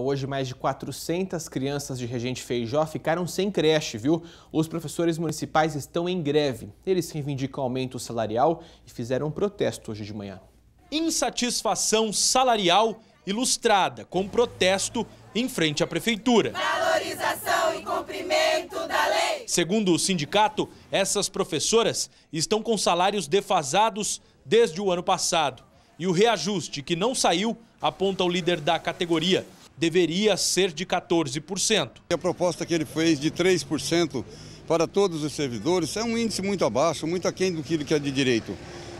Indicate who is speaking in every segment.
Speaker 1: Hoje, mais de 400 crianças de Regente Feijó ficaram sem creche, viu? Os professores municipais estão em greve. Eles reivindicam aumento salarial e fizeram um protesto hoje de manhã.
Speaker 2: Insatisfação salarial ilustrada com protesto em frente à prefeitura.
Speaker 3: Valorização e cumprimento da lei.
Speaker 2: Segundo o sindicato, essas professoras estão com salários defasados desde o ano passado. E o reajuste que não saiu, aponta o líder da categoria, deveria ser de 14%.
Speaker 4: A proposta que ele fez de 3% para todos os servidores é um índice muito abaixo, muito aquém do que é de direito.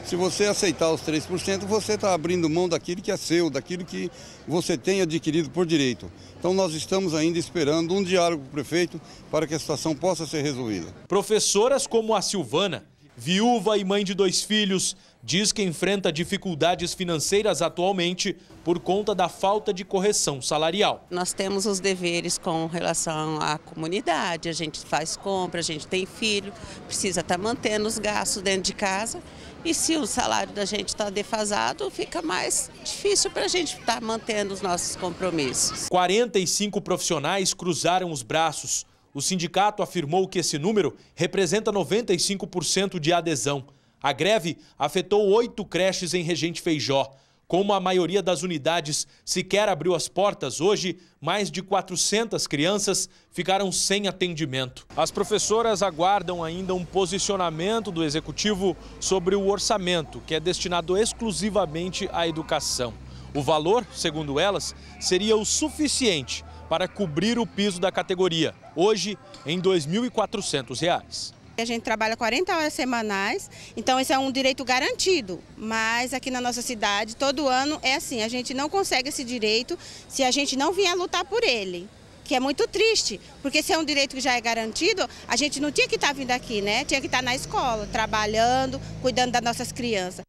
Speaker 4: Se você aceitar os 3%, você está abrindo mão daquilo que é seu, daquilo que você tem adquirido por direito. Então, nós estamos ainda esperando um diálogo com o prefeito para que a situação possa ser resolvida.
Speaker 2: Professoras como a Silvana viúva e mãe de dois filhos, diz que enfrenta dificuldades financeiras atualmente por conta da falta de correção salarial.
Speaker 5: Nós temos os deveres com relação à comunidade, a gente faz compra, a gente tem filho, precisa estar tá mantendo os gastos dentro de casa. E se o salário da gente está defasado, fica mais
Speaker 2: difícil para a gente estar tá mantendo os nossos compromissos. 45 profissionais cruzaram os braços o sindicato afirmou que esse número representa 95% de adesão. A greve afetou oito creches em Regente Feijó. Como a maioria das unidades sequer abriu as portas hoje, mais de 400 crianças ficaram sem atendimento. As professoras aguardam ainda um posicionamento do executivo sobre o orçamento, que é destinado exclusivamente à educação. O valor, segundo elas, seria o suficiente para cobrir o piso da categoria, hoje em R$ 2.400.
Speaker 3: A gente trabalha 40 horas semanais, então esse é um direito garantido, mas aqui na nossa cidade, todo ano é assim, a gente não consegue esse direito se a gente não vier lutar por ele que é muito triste, porque se é um direito que já é garantido, a gente não tinha que estar tá vindo aqui, né? Tinha que estar tá na escola, trabalhando, cuidando das nossas crianças.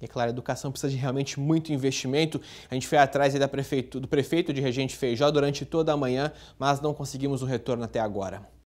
Speaker 1: E, é claro, a educação precisa de realmente muito investimento. A gente foi atrás da prefeito, do prefeito de Regente Feijó durante toda a manhã, mas não conseguimos o retorno até agora.